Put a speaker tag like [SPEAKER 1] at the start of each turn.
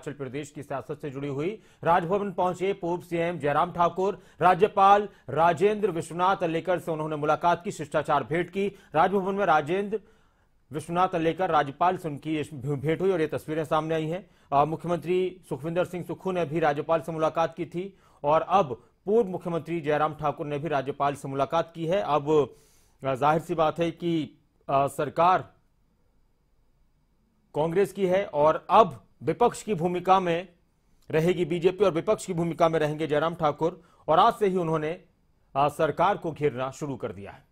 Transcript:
[SPEAKER 1] हिमाचल प्रदेश की सियासत से जुड़ी हुई राजभवन पहुंचे पूर्व सीएम जयराम ठाकुर राज्यपाल राजेंद्र विश्वनाथ अल्लेकर से उन्होंने मुलाकात की शिष्टाचार भेंट की राजभवन में राजेंद्र विश्वनाथ अल्लेकर राज्यपाल से उनकी भेंट हुई और ये तस्वीरें सामने आई हैं मुख्यमंत्री सुखविंदर सिंह सुक्खू ने भी राज्यपाल से मुलाकात की थी और अब पूर्व मुख्यमंत्री जयराम ठाकुर ने भी राज्यपाल से मुलाकात की है अब जाहिर सी बात है कि सरकार कांग्रेस की है और अब विपक्ष की भूमिका में रहेगी बीजेपी और विपक्ष की भूमिका में रहेंगे जयराम ठाकुर और आज से ही उन्होंने सरकार को घेरना शुरू कर दिया है